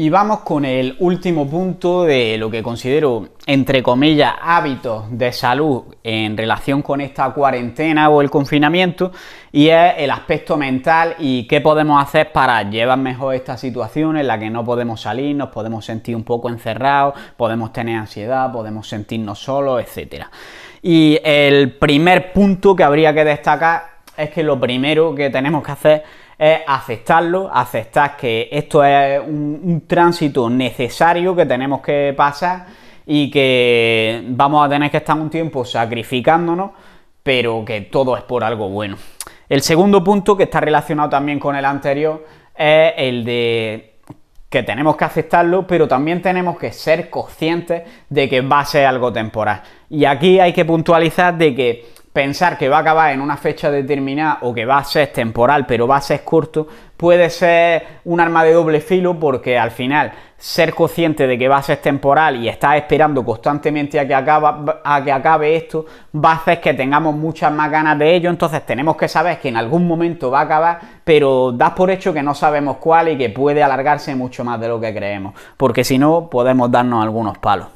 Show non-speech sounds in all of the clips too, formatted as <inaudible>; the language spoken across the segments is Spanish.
Y vamos con el último punto de lo que considero, entre comillas, hábitos de salud en relación con esta cuarentena o el confinamiento, y es el aspecto mental y qué podemos hacer para llevar mejor esta situación en la que no podemos salir, nos podemos sentir un poco encerrados, podemos tener ansiedad, podemos sentirnos solos, etc. Y el primer punto que habría que destacar es que lo primero que tenemos que hacer es aceptarlo, aceptar que esto es un, tránsito necesario que tenemos que pasar y que vamos a tener que estar un tiempo sacrificándonos, pero que todo es por algo bueno. El segundo punto, que está relacionado también con el anterior, es el de que tenemos que aceptarlo, pero también tenemos que ser conscientes de que va a ser algo temporal. Y aquí hay que puntualizar de que pensar que va a acabar en una fecha determinada o que va a ser temporal pero va a ser corto, puede ser un arma de doble filo porque al final ser consciente de que va a ser temporal y estar esperando constantemente a que, a que acabe esto va a hacer que tengamos muchas más ganas de ello, entonces tenemos que saber que en algún momento va a acabar, pero das por hecho que no sabemos cuál y que puede alargarse mucho más de lo que creemos, porque si no podemos darnos algunos palos.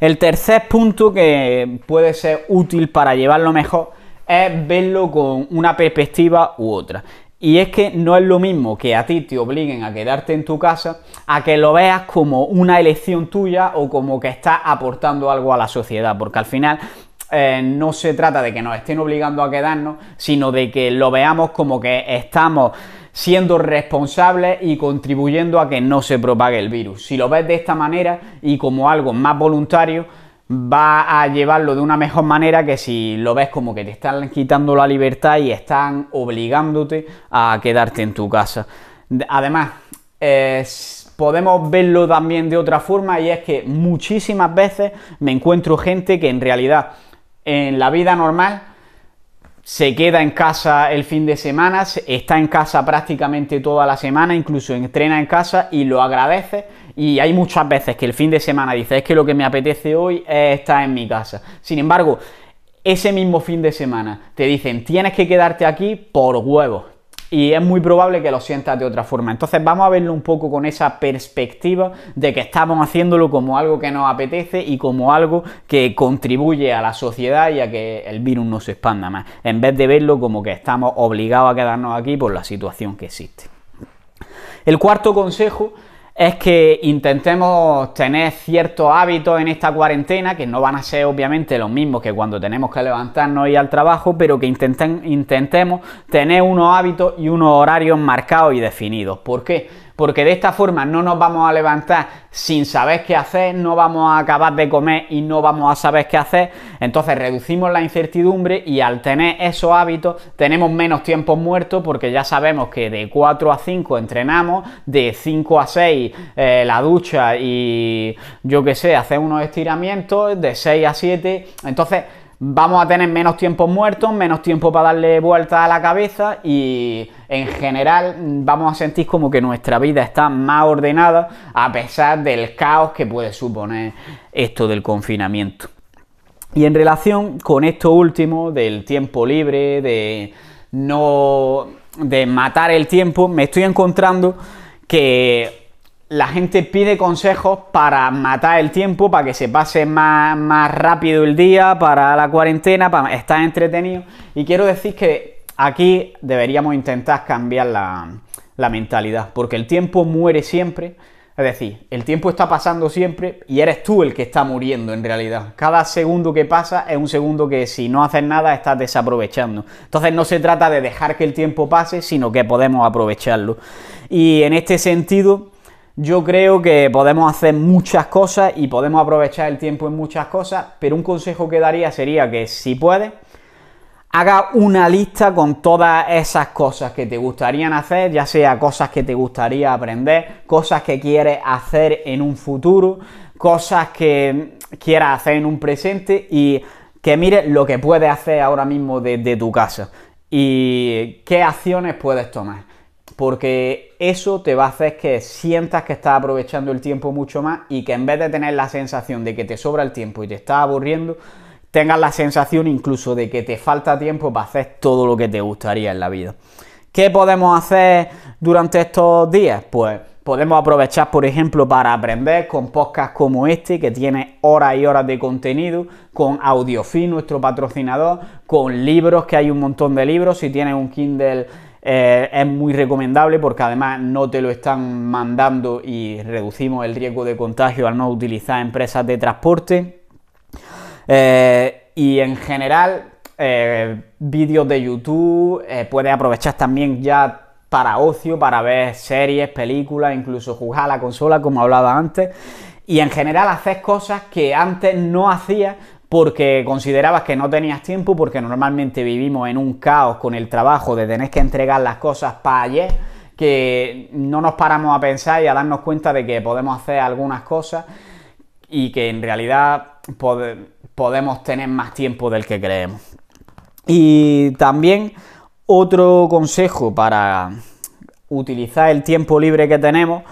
El tercer punto que puede ser útil para llevarlo mejor es verlo con una perspectiva u otra. Y es que no es lo mismo que a ti te obliguen a quedarte en tu casa a que lo veas como una elección tuya o como que estás aportando algo a la sociedad, porque al final eh, no se trata de que nos estén obligando a quedarnos, sino de que lo veamos como que estamos siendo responsables y contribuyendo a que no se propague el virus. Si lo ves de esta manera y como algo más voluntario, va a llevarlo de una mejor manera que si lo ves como que te están quitando la libertad y están obligándote a quedarte en tu casa. Además, podemos verlo también de otra forma y es que muchísimas veces me encuentro gente que en realidad en la vida normal se queda en casa el fin de semana, está en casa prácticamente toda la semana, incluso entrena en casa y lo agradece. Y hay muchas veces que el fin de semana dice, es que lo que me apetece hoy es estar en mi casa. Sin embargo, ese mismo fin de semana te dicen, tienes que quedarte aquí por huevos, y es muy probable que lo sientas de otra forma. Entonces vamos a verlo un poco con esa perspectiva de que estamos haciéndolo como algo que nos apetece y como algo que contribuye a la sociedad y a que el virus no se expanda más, en vez de verlo como que estamos obligados a quedarnos aquí por la situación que existe. El cuarto consejo es que intentemos tener ciertos hábitos en esta cuarentena, que no van a ser obviamente los mismos que cuando tenemos que levantarnos y ir al trabajo, pero que intenten, intentemos tener unos hábitos y unos horarios marcados y definidos. ¿Por qué? porque de esta forma no nos vamos a levantar sin saber qué hacer, no vamos a acabar de comer y no vamos a saber qué hacer, entonces reducimos la incertidumbre y al tener esos hábitos tenemos menos tiempo muertos porque ya sabemos que de 4 a 5 entrenamos, de 5 a 6 eh, la ducha y yo qué sé, hacer unos estiramientos, de 6 a 7, entonces vamos a tener menos tiempos muertos, menos tiempo para darle vuelta a la cabeza y en general vamos a sentir como que nuestra vida está más ordenada a pesar del caos que puede suponer esto del confinamiento. Y en relación con esto último del tiempo libre, de no de matar el tiempo, me estoy encontrando que la gente pide consejos para matar el tiempo, para que se pase más, rápido el día, para la cuarentena, para estar entretenido. Y quiero decir que aquí deberíamos intentar cambiar la, la mentalidad, porque el tiempo muere siempre. Es decir, el tiempo está pasando siempre y eres tú el que está muriendo en realidad. Cada segundo que pasa es un segundo que si no haces nada estás desaprovechando. Entonces no se trata de dejar que el tiempo pase, sino que podemos aprovecharlo. Y en este sentido, yo creo que podemos hacer muchas cosas y podemos aprovechar el tiempo en muchas cosas, pero un consejo que daría sería que si puedes, haga una lista con todas esas cosas que te gustarían hacer, ya sea cosas que te gustaría aprender, cosas que quieres hacer en un futuro, cosas que quieras hacer en un presente y que mire lo que puedes hacer ahora mismo desde tu casa y qué acciones puedes tomar porque eso te va a hacer que sientas que estás aprovechando el tiempo mucho más y que en vez de tener la sensación de que te sobra el tiempo y te estás aburriendo, tengas la sensación incluso de que te falta tiempo para hacer todo lo que te gustaría en la vida. ¿Qué podemos hacer durante estos días? Pues podemos aprovechar, por ejemplo, para aprender con podcasts como este, que tiene horas y horas de contenido, con Audiofi, nuestro patrocinador, con libros, que hay un montón de libros, si tienes un Kindle eh, es muy recomendable porque además no te lo están mandando y reducimos el riesgo de contagio al no utilizar empresas de transporte. Eh, y en general, eh, vídeos de YouTube, puedes aprovechar también ya para ocio, para ver series, películas, incluso jugar a la consola, como hablaba antes. Y en general haces cosas que antes no hacías porque considerabas que no tenías tiempo, porque normalmente vivimos en un caos con el trabajo de tener que entregar las cosas para ayer, que no nos paramos a pensar y a darnos cuenta de que podemos hacer algunas cosas y que en realidad podemos tener más tiempo del que creemos. Y también otro consejo para utilizar el tiempo libre que tenemos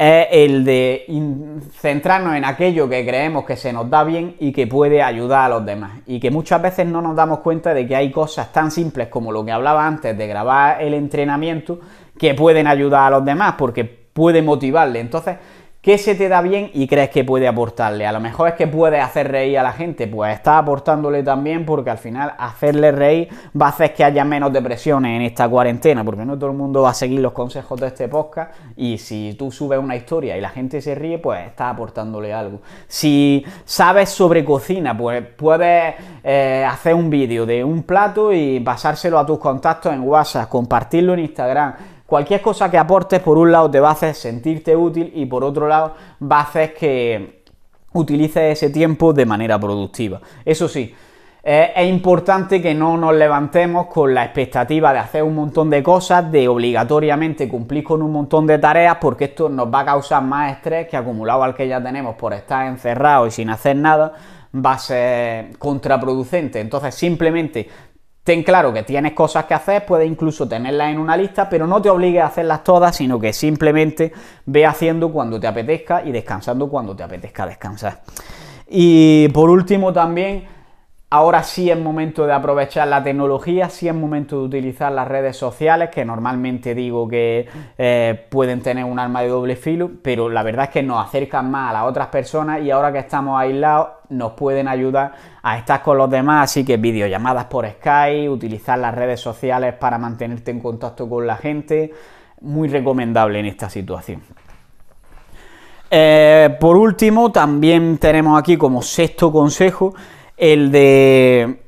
es el de centrarnos en aquello que creemos que se nos da bien y que puede ayudar a los demás. Y que muchas veces no nos damos cuenta de que hay cosas tan simples como lo que hablaba antes de grabar el entrenamiento que pueden ayudar a los demás porque puede motivarle. Entonces, ¿Qué se te da bien y crees que puede aportarle? A lo mejor es que puede hacer reír a la gente, pues está aportándole también porque al final hacerle reír va a hacer que haya menos depresiones en esta cuarentena, porque no todo el mundo va a seguir los consejos de este podcast y si tú subes una historia y la gente se ríe, pues está aportándole algo. Si sabes sobre cocina, pues puedes eh, hacer un vídeo de un plato y pasárselo a tus contactos en WhatsApp, compartirlo en Instagram cualquier cosa que aportes, por un lado te va a hacer sentirte útil y por otro lado va a hacer que utilices ese tiempo de manera productiva. Eso sí, eh, es importante que no nos levantemos con la expectativa de hacer un montón de cosas, de obligatoriamente cumplir con un montón de tareas, porque esto nos va a causar más estrés que acumulado al que ya tenemos por estar encerrado y sin hacer nada, va a ser contraproducente. Entonces simplemente Ten claro que tienes cosas que hacer, puedes incluso tenerlas en una lista, pero no te obligues a hacerlas todas, sino que simplemente ve haciendo cuando te apetezca y descansando cuando te apetezca descansar. Y por último también Ahora sí es momento de aprovechar la tecnología, sí es momento de utilizar las redes sociales, que normalmente digo que eh, pueden tener un arma de doble filo, pero la verdad es que nos acercan más a las otras personas y ahora que estamos aislados nos pueden ayudar a estar con los demás, así que videollamadas por Skype, utilizar las redes sociales para mantenerte en contacto con la gente, muy recomendable en esta situación. Eh, por último, también tenemos aquí como sexto consejo, el de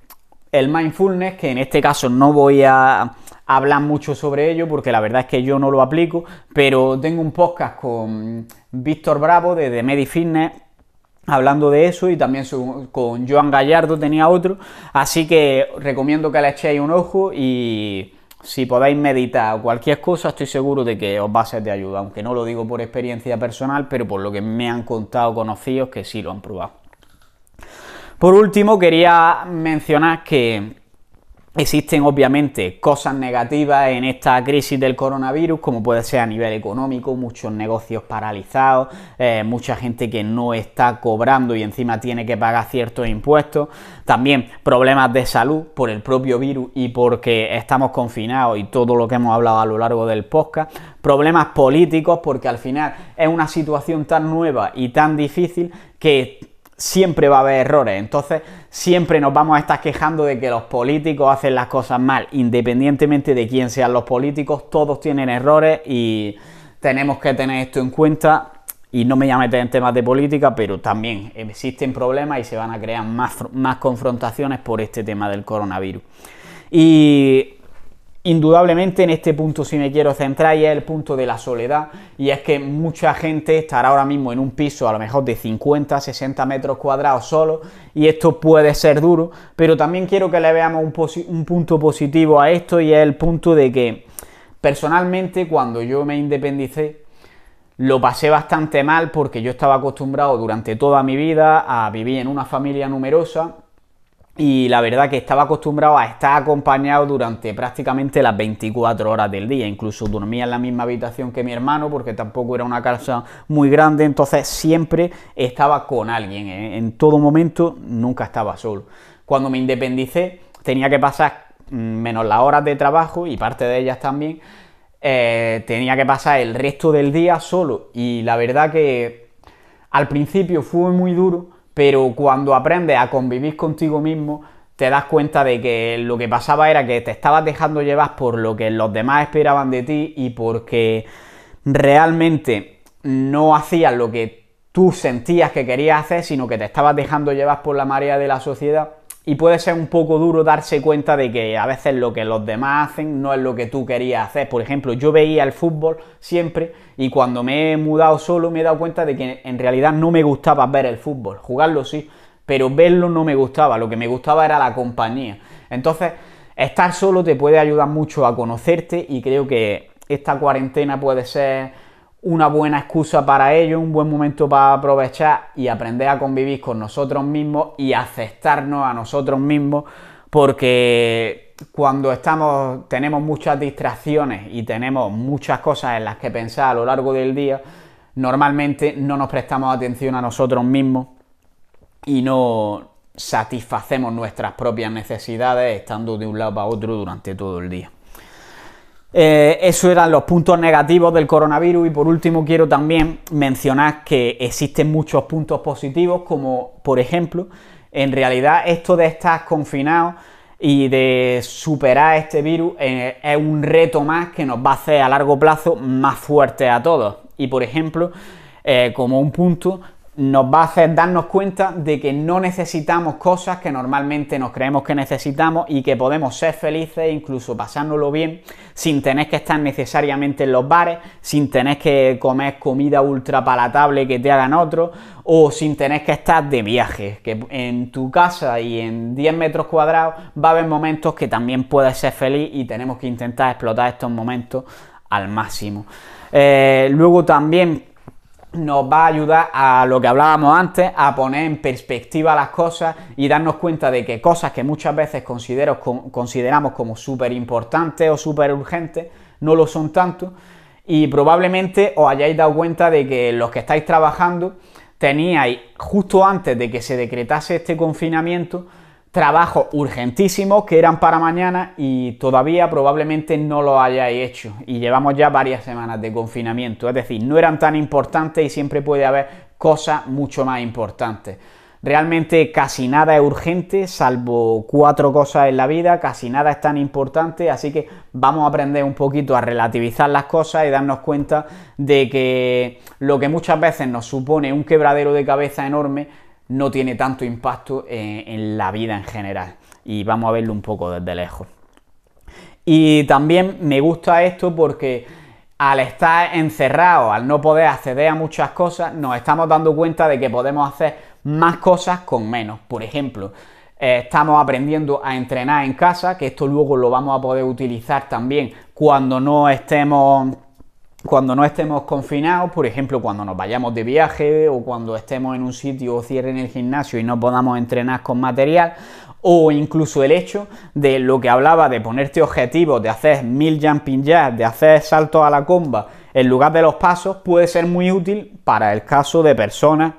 el mindfulness, que en este caso no voy a hablar mucho sobre ello porque la verdad es que yo no lo aplico, pero tengo un podcast con Víctor Bravo de The Medi hablando de eso y también con Joan Gallardo tenía otro, así que recomiendo que le echéis un ojo y si podáis meditar cualquier cosa, estoy seguro de que os va a ser de ayuda, aunque no lo digo por experiencia personal, pero por lo que me han contado conocidos que sí lo han probado. Por último, quería mencionar que Existen obviamente cosas negativas en esta crisis del coronavirus, como puede ser a nivel económico, muchos negocios paralizados, eh, mucha gente que no está cobrando y encima tiene que pagar ciertos impuestos, también problemas de salud por el propio virus y porque estamos confinados y todo lo que hemos hablado a lo largo del podcast, problemas políticos porque al final es una situación tan nueva y tan difícil que siempre va a haber errores. Entonces, siempre nos vamos a estar quejando de que los políticos hacen las cosas mal, independientemente de quién sean los políticos, todos tienen errores y tenemos que tener esto en cuenta. Y no me voy a meter en temas de política, pero también existen problemas y se van a crear más, más confrontaciones por este tema del coronavirus. Y Indudablemente en este punto si me quiero centrar y es el punto de la soledad y es que mucha gente estará ahora mismo en un piso a lo mejor de 50, 60 metros cuadrados solo y esto puede ser duro, pero también quiero que le veamos un punto positivo a esto y es el punto de que personalmente cuando yo me independicé lo pasé bastante mal porque yo estaba acostumbrado durante toda mi vida a vivir en una familia numerosa y la verdad que estaba acostumbrado a estar acompañado durante prácticamente las 24 horas del día. Incluso dormía en la misma habitación que mi hermano porque tampoco era una casa muy grande, entonces siempre estaba con alguien. ¿eh? En todo momento nunca estaba solo. Cuando me independicé tenía que pasar, mm, menos las horas de trabajo y parte de ellas también, eh, tenía que pasar el resto del día solo. Y la verdad que al principio fue muy duro pero cuando aprendes a convivir contigo mismo, te das cuenta de que lo que pasaba era que te estabas dejando llevar por lo que los demás esperaban de ti y porque realmente no hacías lo que tú sentías que querías hacer, sino que te estabas dejando llevar por la marea de la sociedad y puede ser un poco duro darse cuenta de que a veces lo que los demás hacen no es lo que tú querías hacer. Por ejemplo, yo veía el fútbol siempre y cuando me he mudado solo me he dado cuenta de que en realidad no me gustaba ver el fútbol. Jugarlo sí, pero verlo no me gustaba. Lo que me gustaba era la compañía. Entonces, estar solo te puede ayudar mucho a conocerte y creo que esta cuarentena puede ser una buena excusa para ello, un buen momento para aprovechar y aprender a convivir con nosotros mismos y aceptarnos a nosotros mismos, porque cuando estamos, tenemos muchas distracciones y tenemos muchas cosas en las que pensar a lo largo del día, normalmente no nos prestamos atención a nosotros mismos y no satisfacemos nuestras propias necesidades estando de un lado para otro durante todo el día. Eh, eso eran los puntos negativos del coronavirus y por último quiero también mencionar que existen muchos puntos positivos como por ejemplo en realidad esto de estar confinado y de superar este virus eh, es un reto más que nos va a hacer a largo plazo más fuertes a todos y por ejemplo eh, como un punto nos va a hacer darnos cuenta de que no necesitamos cosas que normalmente nos creemos que necesitamos y que podemos ser felices, incluso pasándolo bien, sin tener que estar necesariamente en los bares, sin tener que comer comida ultra palatable que te hagan otros, o sin tener que estar de viaje, que en tu casa y en 10 metros cuadrados va a haber momentos que también puedes ser feliz y tenemos que intentar explotar estos momentos al máximo. Eh, luego también nos va a ayudar a lo que hablábamos antes, a poner en perspectiva las cosas y darnos cuenta de que cosas que muchas veces consideramos como súper importantes o súper urgentes, no lo son tanto. Y probablemente os hayáis dado cuenta de que los que estáis trabajando teníais, justo antes de que se decretase este confinamiento, trabajo urgentísimo que eran para mañana y todavía probablemente no lo hayáis hecho. Y llevamos ya varias semanas de confinamiento, es decir, no eran tan importantes y siempre puede haber cosas mucho más importantes. Realmente casi nada es urgente, salvo cuatro cosas en la vida, casi nada es tan importante, así que vamos a aprender un poquito a relativizar las cosas y darnos cuenta de que lo que muchas veces nos supone un quebradero de cabeza enorme, no tiene tanto impacto eh, en, la vida en general. Y vamos a verlo un poco desde lejos. Y también me gusta esto porque al estar encerrado, al no poder acceder a muchas cosas, nos estamos dando cuenta de que podemos hacer más cosas con menos. Por ejemplo, eh, estamos aprendiendo a entrenar en casa, que esto luego lo vamos a poder utilizar también cuando no estemos cuando no estemos confinados, por ejemplo, cuando nos vayamos de viaje o cuando estemos en un sitio o cierren el gimnasio y no podamos entrenar con material, o incluso el hecho de lo que hablaba de ponerte objetivos, de hacer mil jumping jacks, de hacer saltos a la comba en lugar de los pasos, puede ser muy útil para el caso de personas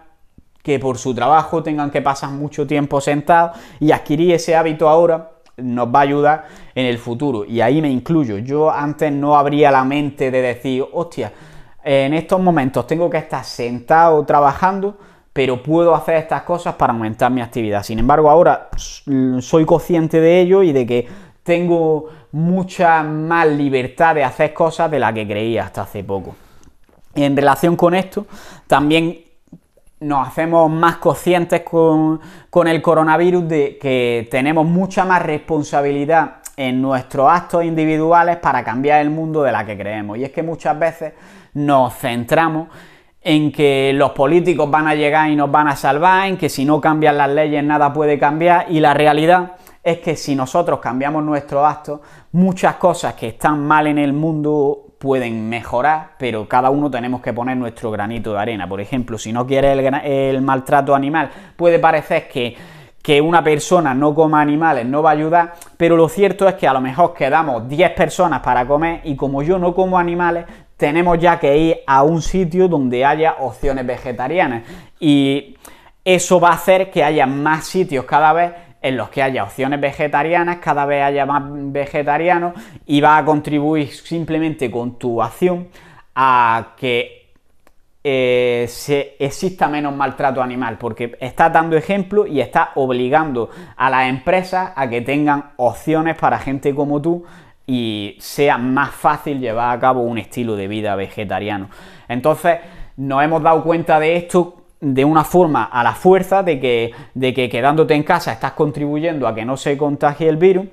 que por su trabajo tengan que pasar mucho tiempo sentados y adquirir ese hábito ahora nos va a ayudar en el futuro. Y ahí me incluyo. Yo antes no habría la mente de decir, hostia, en estos momentos tengo que estar sentado trabajando, pero puedo hacer estas cosas para aumentar mi actividad. Sin embargo, ahora mm, soy consciente de ello y de que tengo mucha más libertad de hacer cosas de la que creía hasta hace poco. En relación con esto, también nos hacemos más conscientes con, el coronavirus de que tenemos mucha más responsabilidad en nuestros actos individuales para cambiar el mundo de la que creemos. Y es que muchas veces nos centramos en que los políticos van a llegar y nos van a salvar, en que si no cambian las leyes nada puede cambiar y la realidad es que si nosotros cambiamos nuestros actos, muchas cosas que están mal en el mundo pueden mejorar, pero cada uno tenemos que poner nuestro granito de arena. Por ejemplo, si no quieres el, maltrato animal, puede parecer que que una persona no coma animales no va a ayudar, pero lo cierto es que a lo mejor quedamos 10 personas para comer y como yo no como animales, tenemos ya que ir a un sitio donde haya opciones vegetarianas y eso va a hacer que haya más sitios cada vez en los que haya opciones vegetarianas, cada vez haya más vegetarianos y va a contribuir simplemente con tu acción a que eh, se, exista menos maltrato animal, porque está dando ejemplo y está obligando a las empresas a que tengan opciones para gente como tú y sea más fácil llevar a cabo un estilo de vida vegetariano. Entonces, nos hemos dado cuenta de esto de una forma a la fuerza de que, quedándote en casa estás contribuyendo a que no se contagie el virus,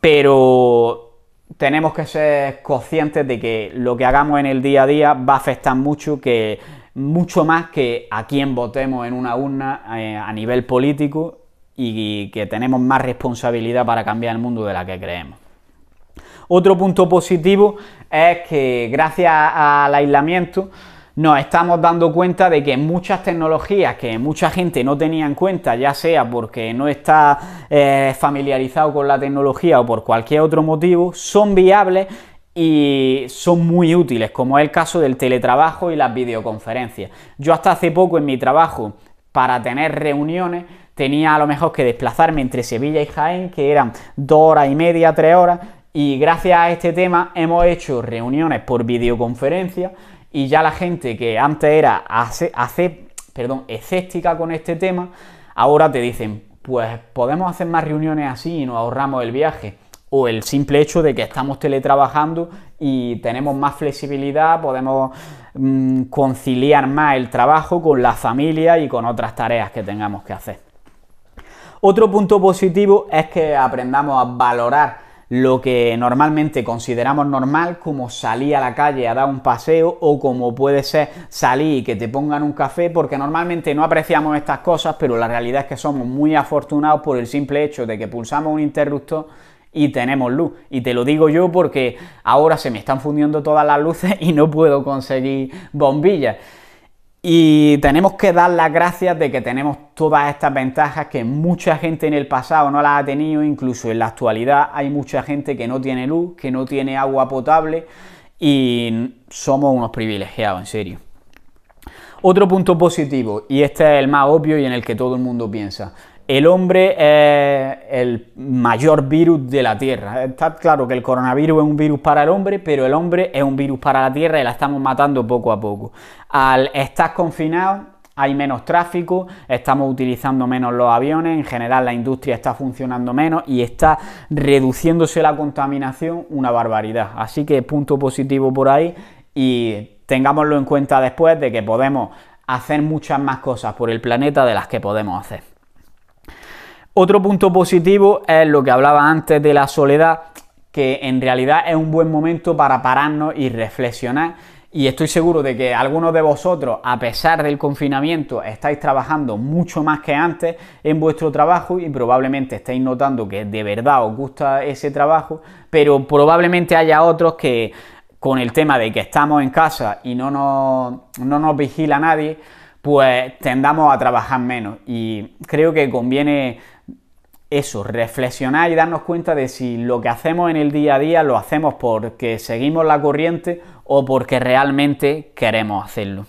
pero tenemos que ser conscientes de que lo que hagamos en el día a día va a afectar mucho que mucho más que a quién votemos en una urna eh, a nivel político y que tenemos más responsabilidad para cambiar el mundo de la que creemos. Otro punto positivo es que gracias al aislamiento nos estamos dando cuenta de que muchas tecnologías que mucha gente no tenía en cuenta, ya sea porque no está eh, familiarizado con la tecnología o por cualquier otro motivo, son viables y son muy útiles, como es el caso del teletrabajo y las videoconferencias. Yo hasta hace poco en mi trabajo, para tener reuniones, tenía a lo mejor que desplazarme entre Sevilla y Jaén, que eran dos horas y media, tres horas, y gracias a este tema hemos hecho reuniones por videoconferencia y ya la gente que antes era hace, perdón, escéptica con este tema, ahora te dicen, pues podemos hacer más reuniones así y nos ahorramos el viaje. O el simple hecho de que estamos teletrabajando y tenemos más flexibilidad, podemos mm, conciliar más el trabajo con la familia y con otras tareas que tengamos que hacer. Otro punto positivo es que aprendamos a valorar lo que normalmente consideramos normal, como salir a la calle a dar un paseo o como puede ser salir y que te pongan un café, porque normalmente no apreciamos estas cosas, pero la realidad es que somos muy afortunados por el simple hecho de que pulsamos un interruptor y tenemos luz. Y te lo digo yo porque ahora se me están fundiendo todas las luces <laughs> y no puedo conseguir bombillas. Y tenemos que dar las gracias de que tenemos todas estas ventajas que mucha gente en el pasado no las ha tenido, incluso en la actualidad hay mucha gente que no tiene luz, que no tiene agua potable y somos unos privilegiados, en serio. Otro punto positivo, y este es el más obvio y en el que todo el mundo piensa, el hombre es el mayor virus de la Tierra. Está claro que el coronavirus es un virus para el hombre, pero el hombre es un virus para la Tierra y la estamos matando poco a poco. Al estar confinado hay menos tráfico, estamos utilizando menos los aviones, en general la industria está funcionando menos y está reduciéndose la contaminación una barbaridad. Así que punto positivo por ahí y tengámoslo en cuenta después de que podemos hacer muchas más cosas por el planeta de las que podemos hacer. Otro punto positivo es lo que hablaba antes de la soledad, que en realidad es un buen momento para pararnos y reflexionar. Y estoy seguro de que algunos de vosotros, a pesar del confinamiento, estáis trabajando mucho más que antes en vuestro trabajo y probablemente estáis notando que de verdad os gusta ese trabajo, pero probablemente haya otros que con el tema de que estamos en casa y no nos, no nos vigila nadie, pues tendamos a trabajar menos. Y creo que conviene eso, reflexionar y darnos cuenta de si lo que hacemos en el día a día lo hacemos porque seguimos la corriente o porque realmente queremos hacerlo.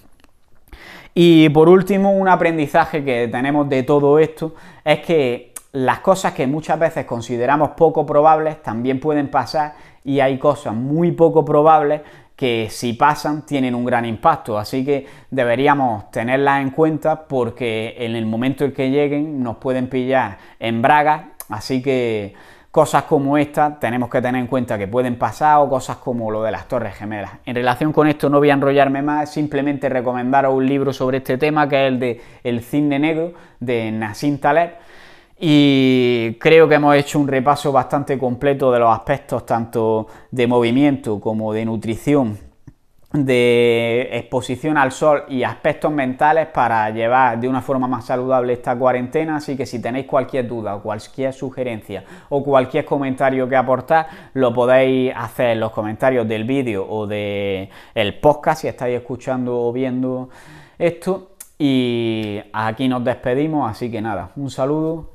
Y por último, un aprendizaje que tenemos de todo esto es que las cosas que muchas veces consideramos poco probables también pueden pasar y hay cosas muy poco probables que si pasan tienen un gran impacto, así que deberíamos tenerlas en cuenta porque en el momento en que lleguen nos pueden pillar en bragas, así que cosas como esta tenemos que tener en cuenta que pueden pasar o cosas como lo de las torres gemelas. En relación con esto no voy a enrollarme más, simplemente recomendaros un libro sobre este tema que es el de El cine Negro de Nassim Taleb y creo que hemos hecho un repaso bastante completo de los aspectos tanto de movimiento como de nutrición, de exposición al sol y aspectos mentales para llevar de una forma más saludable esta cuarentena. Así que si tenéis cualquier duda cualquier sugerencia o cualquier comentario que aportar, lo podéis hacer en los comentarios del vídeo o del el podcast si estáis escuchando o viendo esto. Y aquí nos despedimos, así que nada, un saludo